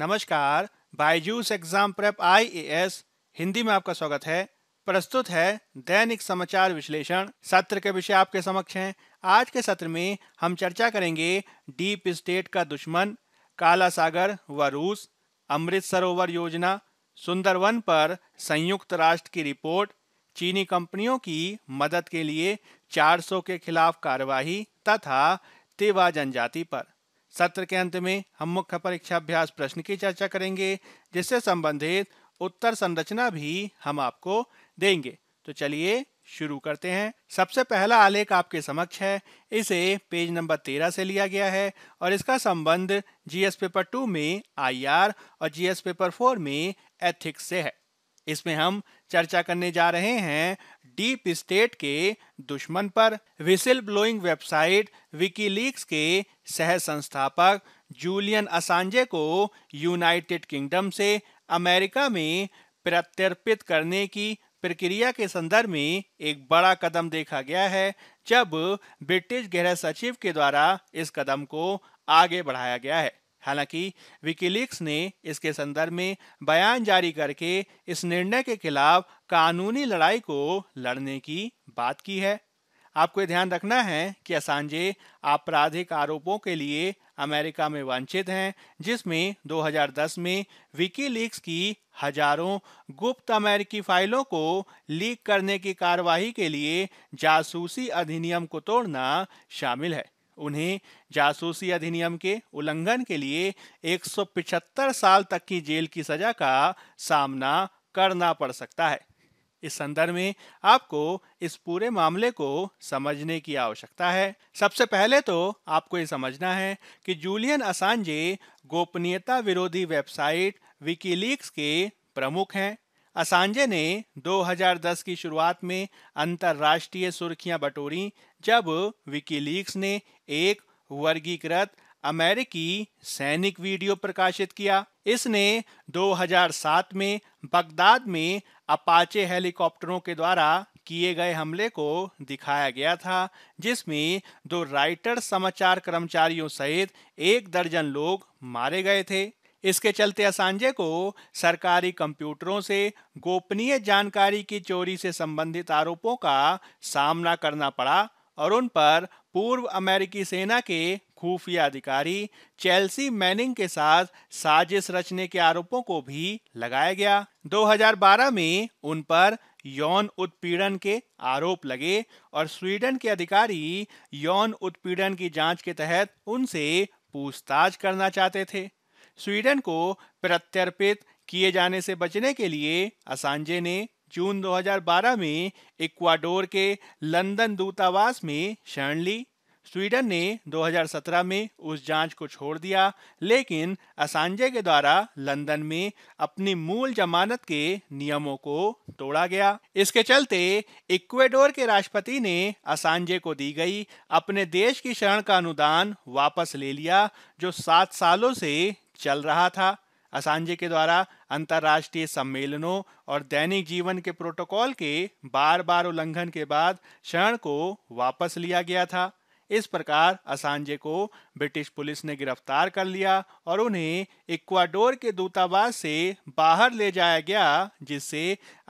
नमस्कार Byju's exam prep IAS Hindi में आपका स्वागत है प्रस्तुत है दैनिक समाचार विश्लेषण सत्र के विषय आपके समक्ष हैं आज के सत्र में हम चर्चा करेंगे डीप स्टेट का दुश्मन काला सागर व रूस अमृत सरोवर योजना सुंदरवन पर संयुक्त राष्ट्र की रिपोर्ट चीनी कंपनियों की मदद के लिए 400 के खिलाफ कार्रवाई तथा तेवा जनजाति पर सत्र के अंत में हम मुख्य परीक्षा अभ्यास प्रश्न की चर्चा करेंगे जिससे संबंधित उत्तर संरचना भी हम आपको देंगे तो चलिए शुरू करते हैं सबसे पहला आलेख आपके समक्ष है इसे पेज नंबर तेरह से लिया गया है और इसका संबंध जीएस पेपर टू में आईआर और जीएस पेपर फोर में एथिक्स से है इसमें हम चर्चा करने जा रहे हैं डीप स्टेट के दुश्मन पर विसिल ब्लोइंग वेबसाइट विकीलीक्स के सह संस्थापक जूलियन असांजे को यूनाइटेड किंगडम से अमेरिका में प्रत्यर्पित करने की प्रक्रिया के संदर्भ में एक बड़ा कदम देखा गया है जब ब्रिटिश गृह सचिव के द्वारा इस कदम को आगे बढ़ाया गया है हालांकि विकीलीक्स ने इसके संदर्भ में बयान जारी करके इस निर्णय के खिलाफ कानूनी लड़ाई को लड़ने की बात की है आपको ध्यान रखना है कि असांजे आपराधिक आरोपों के लिए अमेरिका में वांछित हैं जिसमें 2010 में विकीलीक्स की हजारों गुप्त अमेरिकी फाइलों को लीक करने की कार्यवाही के लिए जासूसी अधिनियम को तोड़ना शामिल है उन्हें जासूसी अधिनियम के उल्लंघन के लिए 175 साल तक की जेल की सजा का सामना करना पड़ सकता है इस संदर्भ में आपको इस पूरे मामले को समझने की आवश्यकता है सबसे पहले तो आपको ये समझना है कि जूलियन असांजे गोपनीयता विरोधी वेबसाइट विकीलीक्स के प्रमुख हैं असांजे ने 2010 की शुरुआत में अंतर्राष्ट्रीय सुर्खियां बटोरी जब विकीलीक्स ने एक वर्गीकृत अमेरिकी सैनिक वीडियो प्रकाशित किया इसने 2007 में बगदाद में अपाचे हेलीकॉप्टरों के द्वारा किए गए हमले को दिखाया गया था जिसमें दो राइटर समाचार कर्मचारियों सहित एक दर्जन लोग मारे गए थे इसके चलते असांजे को सरकारी कंप्यूटरों से गोपनीय जानकारी की चोरी से संबंधित आरोपों का सामना करना पड़ा और उन पर पूर्व अमेरिकी सेना के खुफिया अधिकारी चेल्सी मैनिंग के साथ साजिश रचने के आरोपों को भी लगाया गया 2012 में उन पर यौन उत्पीड़न के आरोप लगे और स्वीडन के अधिकारी यौन उत्पीड़न की जांच के तहत उनसे पूछताछ करना चाहते थे स्वीडन को प्रत्यर्पित किए जाने से बचने के लिए असांजे ने जून 2012 में इक्वाडोर के लंदन दूतावास में शरण ली स्वीडन ने 2017 में उस जांच को छोड़ दिया लेकिन असांजे के द्वारा लंदन में अपनी मूल जमानत के नियमों को तोड़ा गया इसके चलते इक्वेडोर के राष्ट्रपति ने असांजे को दी गई अपने देश की शरण का अनुदान वापस ले लिया जो सात सालों से चल रहा था असांजे के द्वारा अंतर्राष्ट्रीय सम्मेलनों और दैनिक जीवन के प्रोटोकॉल के बार बार उल्लंघन के बाद शरण को वापस लिया गया था इस प्रकार असांजे को ब्रिटिश पुलिस ने गिरफ्तार कर लिया और उन्हें इक्वाडोर के दूतावास से बाहर ले जाया गया जिससे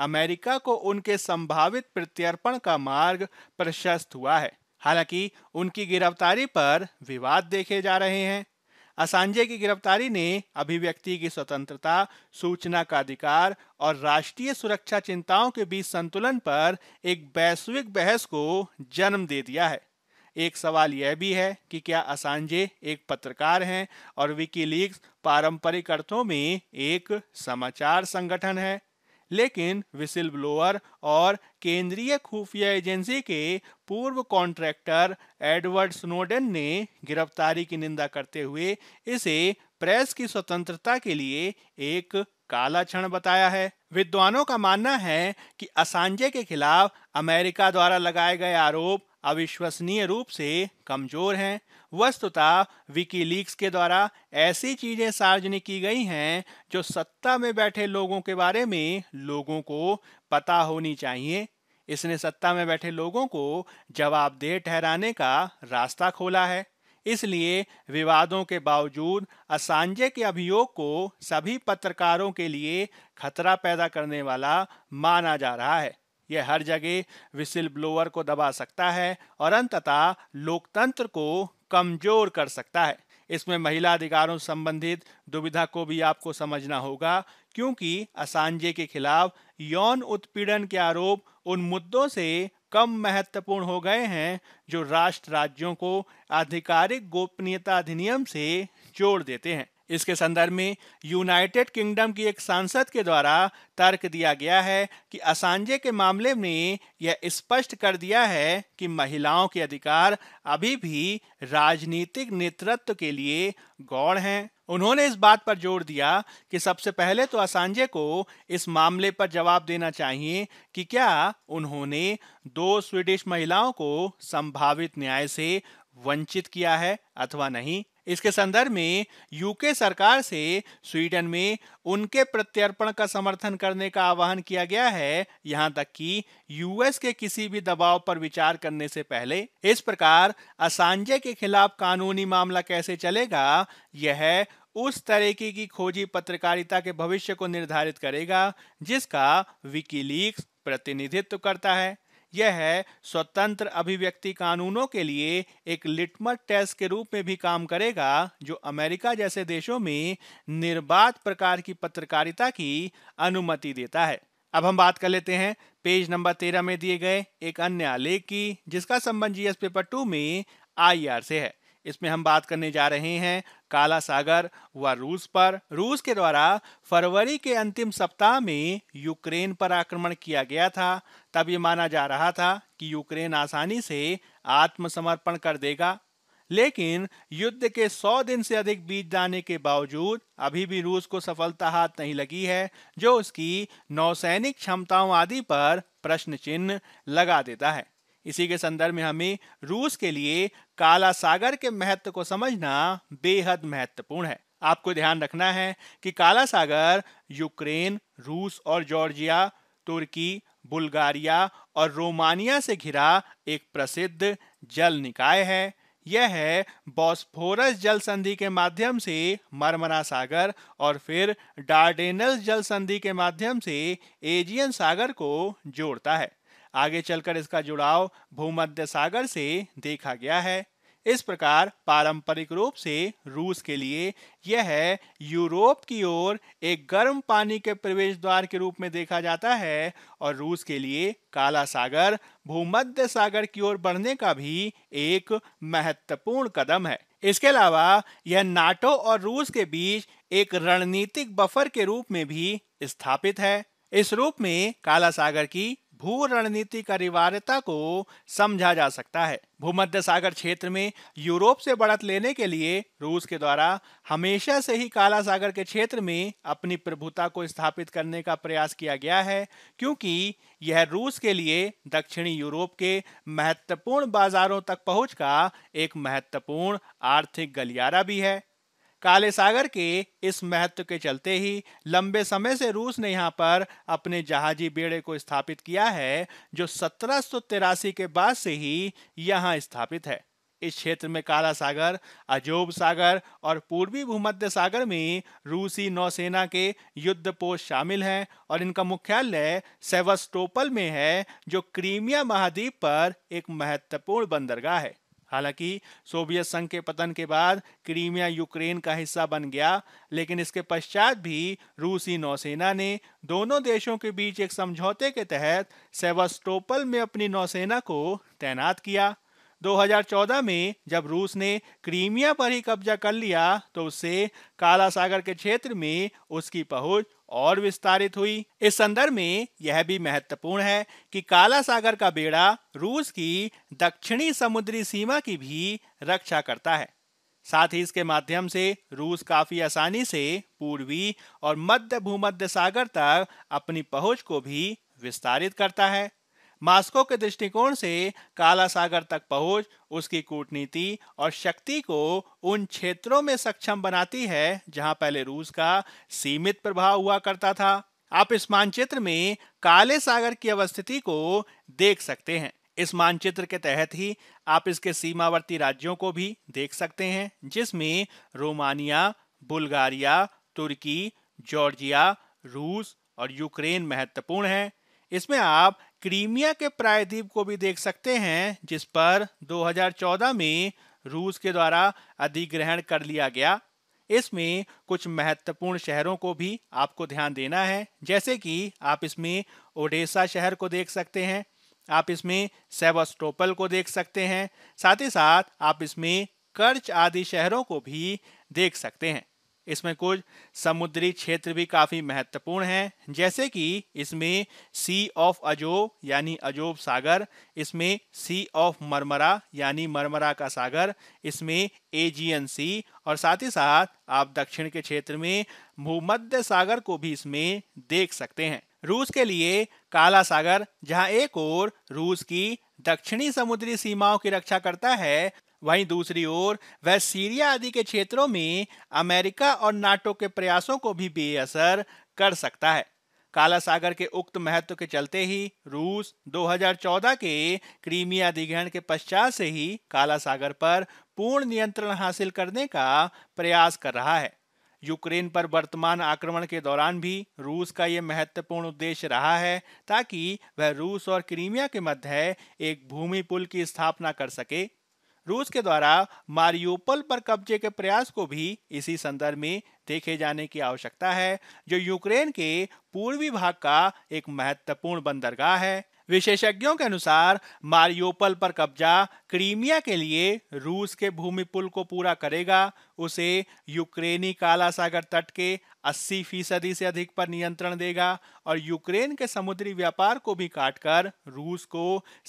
अमेरिका को उनके संभावित प्रत्यर्पण का मार्ग प्रशस्त हुआ है हालांकि उनकी गिरफ्तारी पर विवाद देखे जा रहे हैं असांजे की गिरफ्तारी ने अभिव्यक्ति की स्वतंत्रता सूचना का अधिकार और राष्ट्रीय सुरक्षा चिंताओं के बीच संतुलन पर एक वैश्विक बहस को जन्म दे दिया है एक सवाल यह भी है कि क्या असांजे एक पत्रकार हैं और विकीलीक्स पारंपरिक अर्थों में एक समाचार संगठन है लेकिन विसिल ब्लोअर और केंद्रीय खुफिया एजेंसी के पूर्व कॉन्ट्रैक्टर एडवर्ड स्नोडन ने गिरफ्तारी की निंदा करते हुए इसे प्रेस की स्वतंत्रता के लिए एक काला क्षण बताया है विद्वानों का मानना है कि असांजे के खिलाफ अमेरिका द्वारा लगाए गए आरोप अविश्वसनीय रूप से कमजोर हैं वस्तुतः विकीलीक्स के द्वारा ऐसी चीजें सार्वजनिक की गई हैं जो सत्ता में बैठे लोगों के बारे में लोगों को पता होनी चाहिए इसने सत्ता में बैठे लोगों को जवाबदेह ठहराने का रास्ता खोला है इसलिए विवादों के बावजूद असांजे के अभियोग को सभी पत्रकारों के लिए खतरा पैदा करने वाला माना जा रहा है यह हर जगह विसिल ब्लोअर को दबा सकता है और अंततः लोकतंत्र को कमजोर कर सकता है इसमें महिला अधिकारों संबंधित दुविधा को भी आपको समझना होगा क्योंकि असांजे के खिलाफ यौन उत्पीड़न के आरोप उन मुद्दों से कम महत्वपूर्ण हो गए हैं जो राष्ट्र राज्यों को आधिकारिक गोपनीयता अधिनियम से जोड़ देते हैं इसके संदर्भ में यूनाइटेड किंगडम की एक सांसद के द्वारा तर्क दिया गया है कि असांजे के मामले में यह स्पष्ट कर दिया है कि महिलाओं के अधिकार अभी भी राजनीतिक नेतृत्व के लिए गौड़ हैं उन्होंने इस बात पर जोर दिया कि सबसे पहले तो असांजे को इस मामले पर जवाब देना चाहिए कि क्या उन्होंने दो स्वीडिश महिलाओं को संभावित न्याय से वंचित किया है अथवा नहीं इसके संदर्भ में यूके सरकार से स्वीडन में उनके प्रत्यर्पण का समर्थन करने का आह्वान किया गया है यहां तक कि यूएस के किसी भी दबाव पर विचार करने से पहले इस प्रकार असांजे के खिलाफ कानूनी मामला कैसे चलेगा यह उस तरीके की खोजी पत्रकारिता के भविष्य को निर्धारित करेगा जिसका विकीलीक्स प्रतिनिधित्व करता है यह है स्वतंत्र अभिव्यक्ति कानूनों के लिए एक लिटमस टेस्ट के रूप में भी काम करेगा जो अमेरिका जैसे देशों में निर्बाध प्रकार की पत्रकारिता की अनुमति देता है अब हम बात कर लेते हैं पेज नंबर तेरह में दिए गए एक अन्य आलेख की जिसका संबंध जीएस पेपर टू में आईआर से है इसमें हम बात करने जा रहे हैं काला सागर व रूस पर रूस के द्वारा फरवरी के अंतिम सप्ताह में यूक्रेन पर आक्रमण किया गया था तब ये माना जा रहा था कि यूक्रेन आसानी से आत्मसमर्पण कर देगा लेकिन युद्ध के 100 दिन से अधिक बीत जाने के बावजूद अभी भी रूस को सफलता हाथ नहीं लगी है जो उसकी नौसैनिक क्षमताओं आदि पर प्रश्न चिन्ह लगा देता है इसी के संदर्भ में हमें रूस के लिए काला सागर के महत्व को समझना बेहद महत्वपूर्ण है आपको ध्यान रखना है कि काला सागर यूक्रेन रूस और जॉर्जिया तुर्की बुल्गारिया और रोमानिया से घिरा एक प्रसिद्ध जल निकाय है यह है बॉस्फोरस जल संधि के माध्यम से मरमरा सागर और फिर डार्डेनल जल संधि के माध्यम से एजियन सागर को जोड़ता है आगे चलकर इसका जुड़ाव भूमध्य सागर से देखा गया है इस प्रकार पारंपरिक रूप से रूस के लिए यह यूरोप की ओर एक गर्म पानी के प्रवेश द्वार के रूप में देखा जाता है और रूस के लिए काला सागर भूमध्य सागर की ओर बढ़ने का भी एक महत्वपूर्ण कदम है इसके अलावा यह नाटो और रूस के बीच एक रणनीतिक बफर के रूप में भी स्थापित है इस रूप में काला सागर की भू रणनीति का अनिवार्यता को समझा जा सकता है भूमध्य सागर क्षेत्र में यूरोप से बढ़त लेने के लिए रूस के द्वारा हमेशा से ही काला सागर के क्षेत्र में अपनी प्रभुता को स्थापित करने का प्रयास किया गया है क्योंकि यह रूस के लिए दक्षिणी यूरोप के महत्वपूर्ण बाजारों तक पहुंच का एक महत्वपूर्ण आर्थिक गलियारा भी है काले सागर के इस महत्व के चलते ही लंबे समय से रूस ने यहाँ पर अपने जहाजी बेड़े को स्थापित किया है जो सत्रह के बाद से ही यहाँ स्थापित है इस क्षेत्र में काला सागर अजोब सागर और पूर्वी भूमध्य सागर में रूसी नौसेना के युद्ध पोस्ट शामिल हैं और इनका मुख्यालय सेवास्टोपल में है जो क्रीमिया महाद्वीप पर एक महत्वपूर्ण बंदरगाह है हालांकि सोवियत संघ के पतन के बाद क्रीमिया यूक्रेन का हिस्सा बन गया लेकिन इसके पश्चात भी रूसी नौसेना ने दोनों देशों के बीच एक समझौते के तहत सेवास्टोपल में अपनी नौसेना को तैनात किया 2014 में जब रूस ने क्रीमिया पर ही कब्जा कर लिया तो उससे काला सागर के क्षेत्र में उसकी पहुंच और विस्तारित हुई इस संदर्भ में यह भी महत्वपूर्ण है कि काला सागर का बेड़ा रूस की दक्षिणी समुद्री सीमा की भी रक्षा करता है साथ ही इसके माध्यम से रूस काफी आसानी से पूर्वी और मध्य भूमध्य सागर तक अपनी पहुंच को भी विस्तारित करता है मास्को के दृष्टिकोण से काला सागर तक पहुंच उसकी कूटनीति और शक्ति को उन क्षेत्रों में सक्षम बनाती है जहां पहले रूस का सीमित प्रभाव हुआ करता था आप इस मानचित्र में काले सागर की अवस्थिति को देख सकते हैं इस मानचित्र के तहत ही आप इसके सीमावर्ती राज्यों को भी देख सकते हैं जिसमें रोमानिया बुल्गारिया तुर्की जॉर्जिया रूस और यूक्रेन महत्वपूर्ण है इसमें आप क्रीमिया के प्रायद्वीप को भी देख सकते हैं जिस पर 2014 में रूस के द्वारा अधिग्रहण कर लिया गया इसमें कुछ महत्वपूर्ण शहरों को भी आपको ध्यान देना है जैसे कि आप इसमें ओडेसा शहर को देख सकते हैं आप इसमें सेवास्टोपल को देख सकते हैं साथ ही साथ आप इसमें कर्च आदि शहरों को भी देख सकते हैं इसमें कुछ समुद्री क्षेत्र भी काफ़ी महत्वपूर्ण हैं जैसे कि इसमें सी ऑफ अजोब यानी अजोब सागर इसमें सी ऑफ मरमरा यानी मरमरा का सागर इसमें एजियन सी और साथ ही साथ आप दक्षिण के क्षेत्र में भूमध्य सागर को भी इसमें देख सकते हैं रूस के लिए काला सागर जहां एक और रूस की दक्षिणी समुद्री सीमाओं की रक्षा करता है वहीं दूसरी ओर वह सीरिया आदि के क्षेत्रों में अमेरिका और नाटो के प्रयासों को भी बेअसर कर सकता है काला सागर के उक्त महत्व के चलते ही रूस 2014 के क्रीमिया अधिग्रहण के पश्चात से ही काला सागर पर पूर्ण नियंत्रण हासिल करने का प्रयास कर रहा है यूक्रेन पर वर्तमान आक्रमण के दौरान भी रूस का यह महत्वपूर्ण उद्देश्य रहा है ताकि वह रूस और क्रीमिया के मध्य एक भूमि पुल की स्थापना कर सके रूस के द्वारा मारियोपल पर कब्जे के प्रयास को भी इसी संदर्भ में देखे जाने की आवश्यकता है जो यूक्रेन के पूर्वी भाग का एक महत्वपूर्ण बंदरगाह है विशेषज्ञों के अनुसार मारियोपल पर कब्जा क्रीमिया के लिए रूस के भूमि पुल को पूरा करेगा उसे यूक्रेनी काला सागर तट के 80 फीसदी से अधिक पर नियंत्रण देगा और यूक्रेन के समुद्री व्यापार को भी काटकर रूस को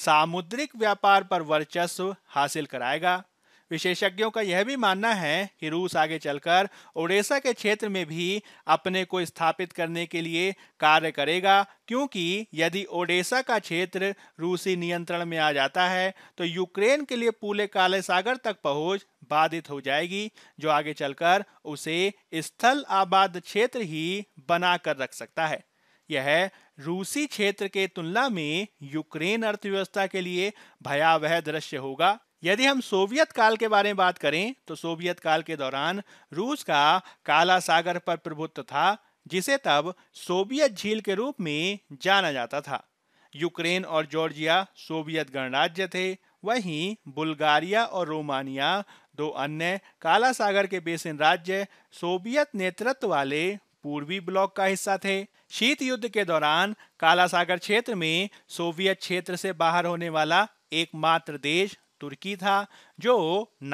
सामुद्रिक व्यापार पर वर्चस्व हासिल कराएगा विशेषज्ञों का यह भी मानना है कि रूस आगे चलकर ओडेसा के क्षेत्र में भी अपने को स्थापित करने के लिए कार्य करेगा क्योंकि यदि ओडेसा का क्षेत्र रूसी नियंत्रण में आ जाता है तो यूक्रेन के लिए पूले काले सागर तक पहुंच बाधित हो जाएगी जो आगे चलकर उसे स्थल आबाद क्षेत्र ही बनाकर रख सकता है यह रूसी क्षेत्र के तुलना में यूक्रेन अर्थव्यवस्था के लिए भयावह दृश्य होगा यदि हम सोवियत काल के बारे में बात करें तो सोवियत काल के दौरान रूस का काला सागर पर प्रभुत्व था जिसे तब सोवियत झील के रूप में जाना जाता था यूक्रेन और जॉर्जिया सोवियत गणराज्य थे वहीं बुल्गारिया और रोमानिया दो अन्य काला सागर के बेसिन राज्य सोवियत नेतृत्व वाले पूर्वी ब्लॉक का हिस्सा थे शीत युद्ध के दौरान काला सागर क्षेत्र में सोवियत क्षेत्र से बाहर होने वाला एकमात्र देश तुर्की था जो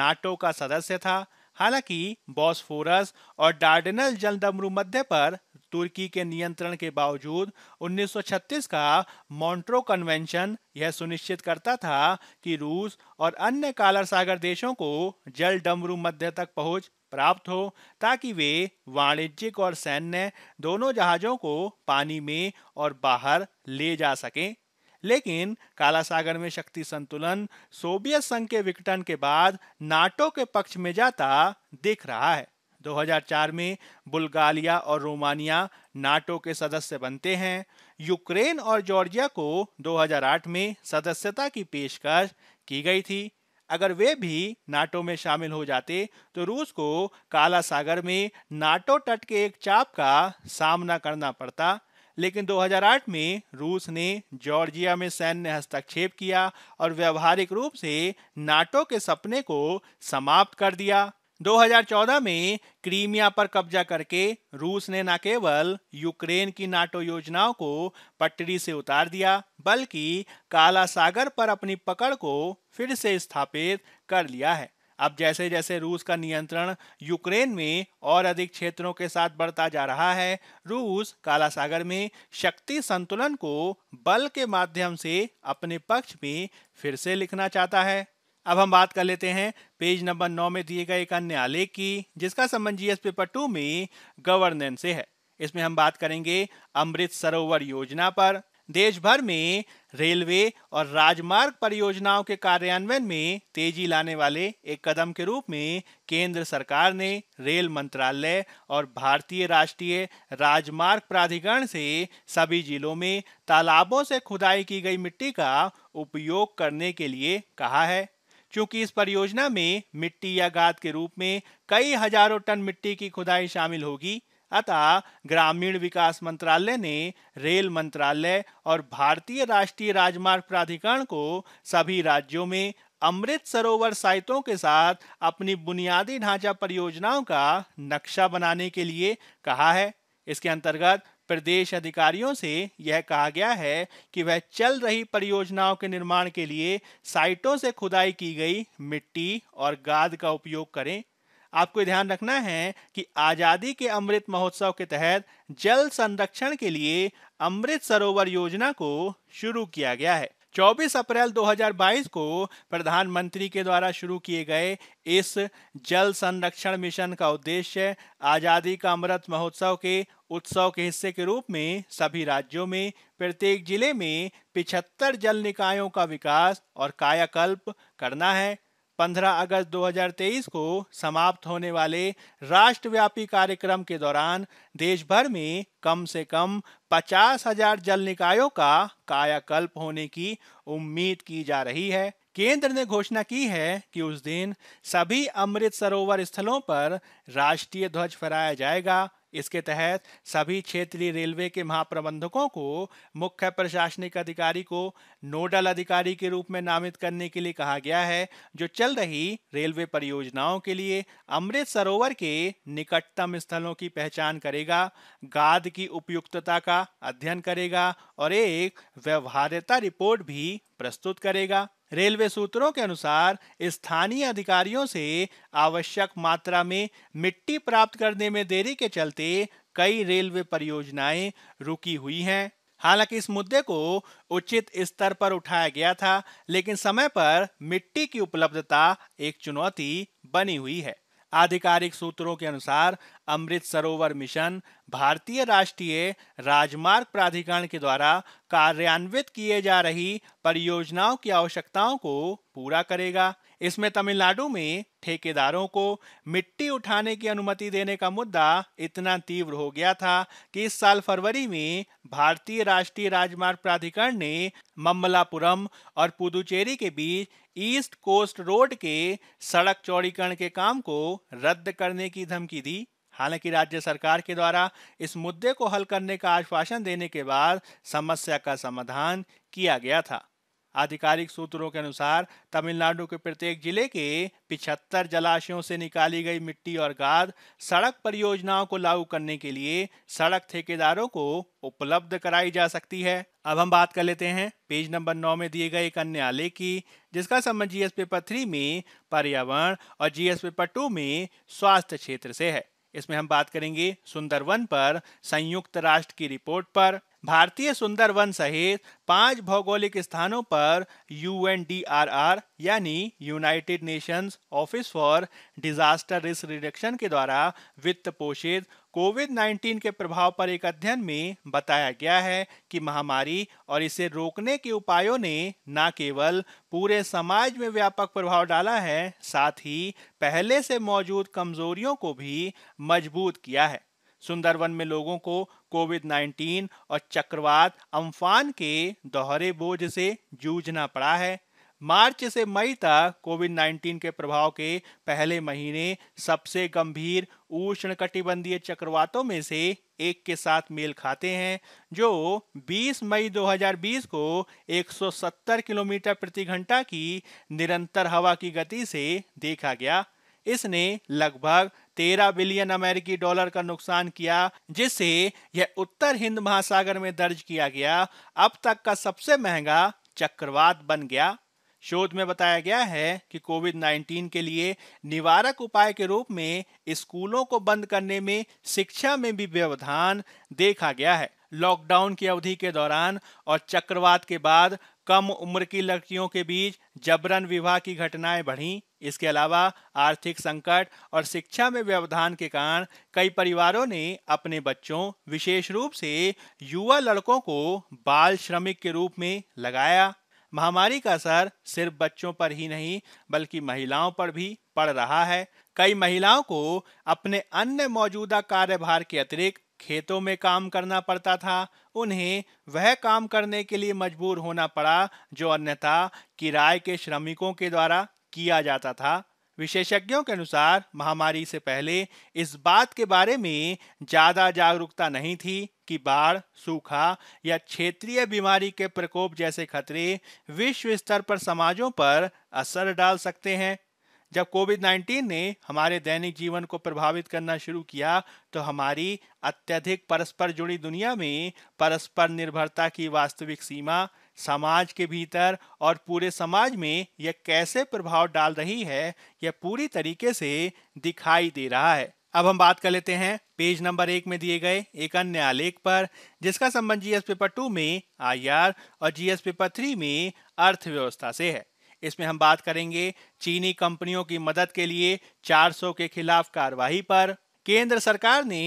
नाटो का सदस्य था हालांकि बॉस्फोरस और डार्डेनल जलदमरू मध्य पर तुर्की के नियंत्रण के बावजूद 1936 का मॉन्ट्रो कन्वेंशन यह सुनिश्चित करता था कि रूस और अन्य कालर सागर देशों को जल डमरू मध्य तक पहुंच प्राप्त हो ताकि वे वाणिज्यिक और सैन्य दोनों जहाजों को पानी में और बाहर ले जा सकें लेकिन काला सागर में शक्ति संतुलन सोवियत संघ के विघटन के बाद नाटो के पक्ष में जाता दिख रहा है 2004 में बुल्गारिया और रोमानिया नाटो के सदस्य बनते हैं यूक्रेन और जॉर्जिया को 2008 में सदस्यता की पेशकश की गई थी अगर वे भी नाटो में शामिल हो जाते तो रूस को काला सागर में नाटो तट के एक चाप का सामना करना पड़ता लेकिन 2008 में रूस ने जॉर्जिया में सैन्य हस्तक्षेप किया और व्यवहारिक रूप से नाटो के सपने को समाप्त कर दिया 2014 में क्रीमिया पर कब्जा करके रूस ने न केवल यूक्रेन की नाटो योजनाओं को पटरी से उतार दिया बल्कि काला सागर पर अपनी पकड़ को फिर से स्थापित कर लिया है अब जैसे जैसे रूस का नियंत्रण यूक्रेन में और अधिक क्षेत्रों के साथ बढ़ता जा रहा है रूस काला सागर में शक्ति संतुलन को बल के माध्यम से अपने पक्ष में फिर से लिखना चाहता है अब हम बात कर लेते हैं पेज नंबर नौ में दिए गए एक अन्य आलेख की जिसका संबंध जीएस पेपर टू में गवर्नेंस से है इसमें हम बात करेंगे अमृत सरोवर योजना पर देश भर में रेलवे और राजमार्ग परियोजनाओं के कार्यान्वयन में तेजी लाने वाले एक कदम के रूप में केंद्र सरकार ने रेल मंत्रालय और भारतीय राष्ट्रीय राजमार्ग प्राधिकरण से सभी जिलों में तालाबों से खुदाई की गई मिट्टी का उपयोग करने के लिए कहा है क्योंकि इस परियोजना में मिट्टी या गाद के रूप में कई हजारों टन मिट्टी की खुदाई शामिल होगी अतः ग्रामीण विकास मंत्रालय ने रेल मंत्रालय और भारतीय राष्ट्रीय राजमार्ग प्राधिकरण को सभी राज्यों में अमृत सरोवर साइटों के साथ अपनी बुनियादी ढांचा परियोजनाओं का नक्शा बनाने के लिए कहा है इसके अंतर्गत प्रदेश अधिकारियों से यह कहा गया है कि वह चल रही परियोजनाओं के निर्माण के लिए साइटों से खुदाई की गई मिट्टी और गाद का उपयोग करें आपको ध्यान रखना है कि आज़ादी के अमृत महोत्सव के तहत जल संरक्षण के लिए अमृत सरोवर योजना को शुरू किया गया है 24 अप्रैल 2022 को प्रधानमंत्री के द्वारा शुरू किए गए इस जल संरक्षण मिशन का उद्देश्य आज़ादी का अमृत महोत्सव के उत्सव के हिस्से के रूप में सभी राज्यों में प्रत्येक जिले में 75 जल निकायों का विकास और कायाकल्प करना है 15 अगस्त 2023 को समाप्त होने वाले राष्ट्रव्यापी कार्यक्रम के दौरान देश भर में कम से कम पचास हजार जल निकायों का कायाकल्प होने की उम्मीद की जा रही है केंद्र ने घोषणा की है कि उस दिन सभी अमृत सरोवर स्थलों पर राष्ट्रीय ध्वज फहराया जाएगा इसके तहत सभी क्षेत्रीय रेलवे के महाप्रबंधकों को मुख्य प्रशासनिक अधिकारी को नोडल अधिकारी के रूप में नामित करने के लिए कहा गया है जो चल रही रेलवे परियोजनाओं के लिए अमृत सरोवर के निकटतम स्थलों की पहचान करेगा गाद की उपयुक्तता का अध्ययन करेगा और एक व्यवहार्यता रिपोर्ट भी प्रस्तुत करेगा रेलवे सूत्रों के अनुसार स्थानीय अधिकारियों से आवश्यक मात्रा में मिट्टी प्राप्त करने में देरी के चलते कई रेलवे परियोजनाएं रुकी हुई हैं हालांकि इस मुद्दे को उचित स्तर पर उठाया गया था लेकिन समय पर मिट्टी की उपलब्धता एक चुनौती बनी हुई है आधिकारिक सूत्रों के अनुसार अमृत सरोवर मिशन भारतीय राष्ट्रीय राजमार्ग प्राधिकरण के द्वारा कार्यान्वित किए जा रही परियोजनाओं की आवश्यकताओं को पूरा करेगा इसमें तमिलनाडु में ठेकेदारों को मिट्टी उठाने की अनुमति देने का मुद्दा इतना तीव्र हो गया था कि इस साल फरवरी में भारतीय राष्ट्रीय राजमार्ग प्राधिकरण ने मम्मलापुरम और पुदुचेरी के बीच ईस्ट कोस्ट रोड के सड़क चौड़ीकरण के काम को रद्द करने की धमकी दी हालांकि राज्य सरकार के द्वारा इस मुद्दे को हल करने का आश्वासन देने के बाद समस्या का समाधान किया गया था आधिकारिक सूत्रों के अनुसार तमिलनाडु के प्रत्येक जिले के 75 जलाशयों से निकाली गई मिट्टी और गाद सड़क परियोजनाओं को लागू करने के लिए सड़क ठेकेदारों को उपलब्ध कराई जा सकती है अब हम बात कर लेते हैं पेज नंबर नौ में दिए गए एक अन्य आलेख की जिसका संबंध जीएस पेपर थ्री में पर्यावरण और जीएस पेपर टू में स्वास्थ्य क्षेत्र से है इसमें हम बात करेंगे सुंदरवन पर संयुक्त राष्ट्र की रिपोर्ट पर भारतीय सुंदरवन सहित पांच भौगोलिक स्थानों पर यूएनडीआरआर यानी United Nations office for disaster risk reduction के द्वारा वित्त पोषित कोविड 19 के प्रभाव पर एक अध्ययन में बताया गया है कि महामारी और इसे रोकने के उपायों ने न केवल पूरे समाज में व्यापक प्रभाव डाला है साथ ही पहले से मौजूद कमजोरियों को भी मजबूत किया है सुंदरवन में लोगों को कोविड 19 और चक्रवात अम्फान के दोहरे बोझ से जूझना पड़ा है मार्च से मई तक कोविड 19 के प्रभाव के पहले महीने सबसे गंभीर उष्णकटिबंधीय चक्रवातों में से एक के साथ मेल खाते हैं जो 20 मई 2020 को 170 किलोमीटर प्रति घंटा की निरंतर हवा की गति से देखा गया इसने लगभग तेरह बिलियन अमेरिकी डॉलर का नुकसान किया जिसे यह उत्तर हिंद महासागर में दर्ज किया गया अब तक का सबसे महंगा चक्रवात बन गया शोध में बताया गया है कि कोविड 19 के लिए निवारक उपाय के रूप में स्कूलों को बंद करने में शिक्षा में भी व्यवधान देखा गया है लॉकडाउन की अवधि के दौरान और चक्रवात के बाद कम उम्र की लड़कियों के बीच जबरन विवाह की घटनाएं बढ़ी इसके अलावा आर्थिक संकट और शिक्षा में व्यवधान के कारण कई परिवारों ने अपने बच्चों विशेष रूप से युवा लड़कों को बाल श्रमिक के रूप में लगाया महामारी का असर सिर्फ बच्चों पर ही नहीं बल्कि महिलाओं पर भी पड़ रहा है कई महिलाओं को अपने अन्य मौजूदा कार्यभार के अतिरिक्त खेतों में काम करना पड़ता था उन्हें वह काम करने के लिए मजबूर होना पड़ा जो अन्यथा किराए के श्रमिकों के द्वारा किया जाता था विशेषज्ञों के अनुसार महामारी से पहले इस बात के बारे में ज्यादा जागरूकता नहीं थी कि बाढ़ सूखा या क्षेत्रीय बीमारी के प्रकोप जैसे खतरे विश्व स्तर पर समाजों पर असर डाल सकते हैं जब कोविड 19 ने हमारे दैनिक जीवन को प्रभावित करना शुरू किया तो हमारी अत्यधिक परस्पर जुड़ी दुनिया में परस्पर निर्भरता की वास्तविक सीमा समाज के भीतर और पूरे समाज में यह कैसे प्रभाव डाल रही है यह पूरी तरीके से दिखाई दे रहा है अब हम बात कर लेते हैं पेज नंबर एक में दिए गए एक अन्य आलेख पर जिसका संबंध जीएस पेपर टू में आईआर और जीएस पेपर थ्री में अर्थव्यवस्था से है इसमें हम बात करेंगे चीनी कंपनियों की मदद के लिए 400 के खिलाफ कार्रवाई पर केंद्र सरकार ने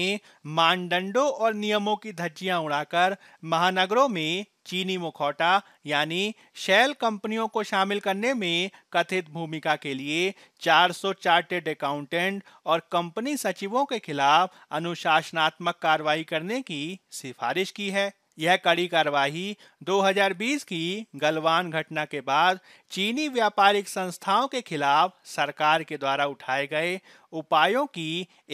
मानदंडों और नियमों की धज्जियां उड़ाकर महानगरों में चीनी मुखौटा यानी शैल कंपनियों को शामिल करने में कथित भूमिका के लिए 400 चार्टेड अकाउंटेंट और कंपनी सचिवों के खिलाफ अनुशासनात्मक कार्रवाई करने की सिफारिश की है यह कड़ी कार्रवाई 2020 की गलवान घटना के बाद चीनी व्यापारिक संस्थाओं के खिलाफ सरकार के द्वारा उठाए गए उपायों की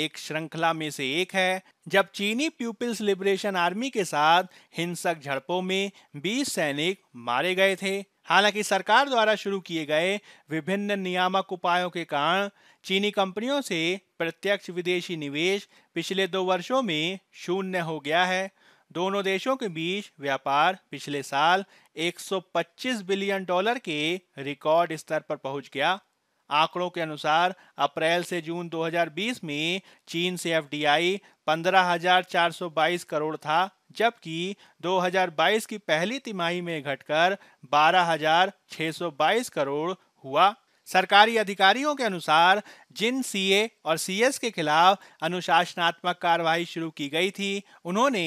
एक श्रृंखला में से एक है जब चीनी पीपल्स लिबरेशन आर्मी के साथ हिंसक झड़पों में 20 सैनिक मारे गए थे हालांकि सरकार द्वारा शुरू किए गए विभिन्न नियामक उपायों के कारण चीनी कंपनियों से प्रत्यक्ष विदेशी निवेश पिछले दो वर्षों में शून्य हो गया है दोनों देशों के बीच व्यापार पिछले साल 125 बिलियन डॉलर के रिकॉर्ड स्तर पर पहुंच गया आंकड़ों के अनुसार अप्रैल से जून 2020 में चीन से एफ 15,422 करोड़ था जबकि 2022 की पहली तिमाही में घटकर 12,622 करोड़ हुआ सरकारी अधिकारियों के अनुसार जिन सीए और सीएस के खिलाफ अनुशासनात्मक कार्रवाई शुरू की गई थी उन्होंने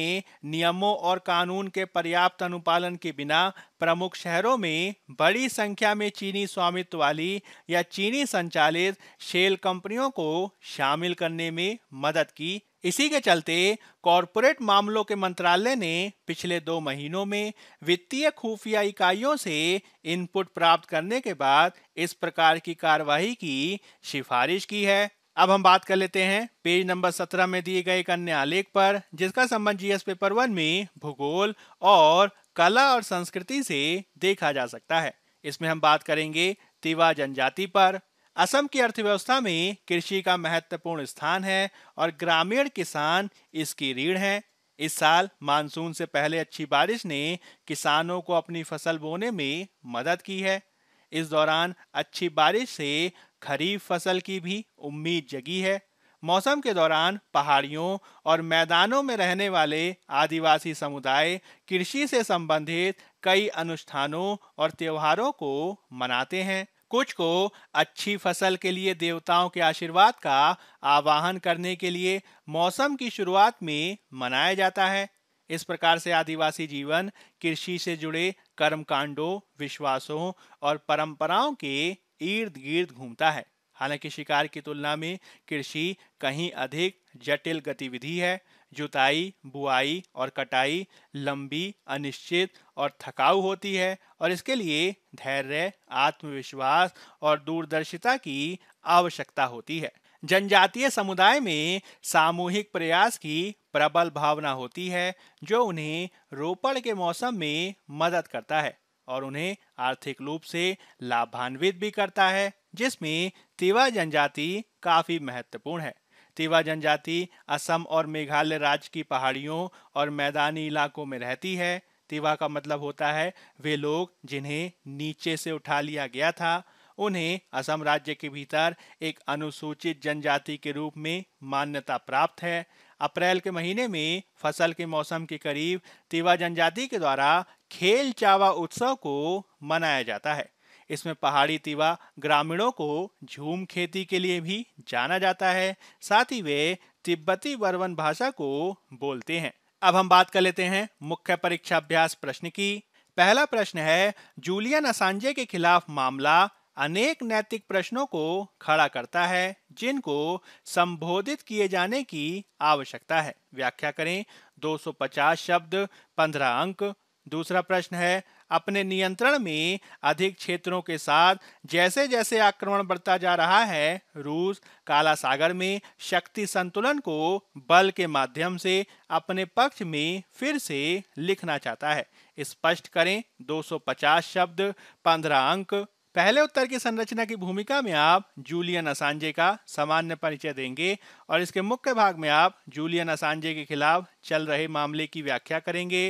नियमों और कानून के पर्याप्त अनुपालन के बिना प्रमुख शहरों में बड़ी संख्या में चीनी स्वामित्व वाली या चीनी संचालित शेल कंपनियों को शामिल करने में मदद की इसी के चलते कॉरपोरेट मामलों के मंत्रालय ने पिछले दो महीनों में वित्तीय खुफिया इकाइयों से इनपुट प्राप्त करने के बाद इस प्रकार की कार्यवाही की सिफारिश की है अब हम बात कर लेते हैं पेज नंबर सत्रह में दिए गए एक अन्य आलेख पर जिसका संबंध जीएस पेपर वन में भूगोल और कला और संस्कृति से देखा जा सकता है इसमें हम बात करेंगे तिवा जनजाति पर असम की अर्थव्यवस्था में कृषि का महत्वपूर्ण स्थान है और ग्रामीण किसान इसकी रीढ़ हैं इस साल मानसून से पहले अच्छी बारिश ने किसानों को अपनी फसल बोने में मदद की है इस दौरान अच्छी बारिश से खरीफ फसल की भी उम्मीद जगी है मौसम के दौरान पहाड़ियों और मैदानों में रहने वाले आदिवासी समुदाय कृषि से संबंधित कई अनुष्ठानों और त्योहारों को मनाते हैं कुछ को अच्छी फसल के लिए देवताओं के आशीर्वाद का आवाहन करने के लिए मौसम की शुरुआत में मनाया जाता है इस प्रकार से आदिवासी जीवन कृषि से जुड़े कर्मकांडों विश्वासों और परंपराओं के इर्द गिर्द घूमता है हालांकि शिकार की तुलना में कृषि कहीं अधिक जटिल गतिविधि है जुताई बुआई और कटाई लंबी अनिश्चित और थकाऊ होती है और इसके लिए धैर्य आत्मविश्वास और दूरदर्शिता की आवश्यकता होती है जनजातीय समुदाय में सामूहिक प्रयास की प्रबल भावना होती है जो उन्हें रोपण के मौसम में मदद करता है और उन्हें आर्थिक रूप से लाभान्वित भी करता है जिसमें तिवा जनजाति काफी महत्वपूर्ण है तिवा जनजाति असम और मेघालय राज्य की पहाड़ियों और मैदानी इलाकों में रहती है तिवा का मतलब होता है वे लोग जिन्हें नीचे से उठा लिया गया था उन्हें असम राज्य के भीतर एक अनुसूचित जनजाति के रूप में मान्यता प्राप्त है अप्रैल के महीने में फसल के मौसम के करीब तिवा जनजाति के द्वारा खेल चावा उत्सव को मनाया जाता है इसमें पहाड़ी तिवा ग्रामीणों को झूम खेती के लिए भी जाना जाता है साथ ही वे तिब्बती वर्वन भाषा को बोलते हैं अब हम बात कर लेते हैं मुख्य परीक्षा अभ्यास प्रश्न की पहला प्रश्न है जूलियन असांजे के खिलाफ मामला अनेक नैतिक प्रश्नों को खड़ा करता है जिनको संबोधित किए जाने की आवश्यकता है व्याख्या करें 250 शब्द 15 अंक दूसरा प्रश्न है अपने नियंत्रण में अधिक क्षेत्रों के साथ जैसे जैसे आक्रमण बढ़ता जा रहा है रूस काला सागर में शक्ति संतुलन को बल के माध्यम से अपने पक्ष में फिर से लिखना चाहता है स्पष्ट करें 250 शब्द 15 अंक पहले उत्तर की संरचना की भूमिका में आप जूलियन असांजे का सामान्य परिचय देंगे और इसके मुख्य भाग में आप जूलियन असांजे के खिलाफ चल रहे मामले की व्याख्या करेंगे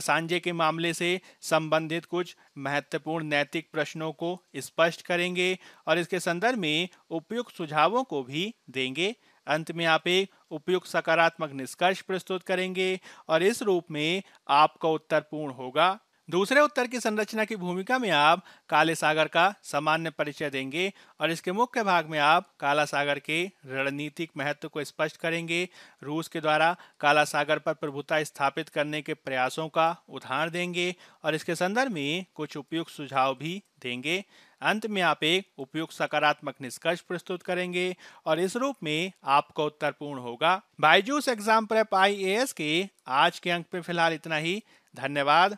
असांजे के मामले से संबंधित कुछ महत्वपूर्ण नैतिक प्रश्नों को स्पष्ट करेंगे और इसके संदर्भ में उपयुक्त सुझावों को भी देंगे अंत में आप एक उपयुक्त सकारात्मक निष्कर्ष प्रस्तुत करेंगे और इस रूप में आपका उत्तर पूर्ण होगा दूसरे उत्तर की संरचना की भूमिका में आप काले सागर का सामान्य परिचय देंगे और इसके मुख्य भाग में आप काला सागर के रणनीतिक महत्व को स्पष्ट करेंगे रूस के द्वारा काला सागर पर प्रभुता स्थापित करने के प्रयासों का उदाहरण देंगे और इसके संदर्भ में कुछ उपयुक्त सुझाव भी देंगे अंत में आप एक उपयुक्त सकारात्मक निष्कर्ष प्रस्तुत करेंगे और इस रूप में आपका उत्तर पूर्ण होगा बायजूस एग्जाम प्रेप आई के आज के अंक पे फिलहाल इतना ही धन्यवाद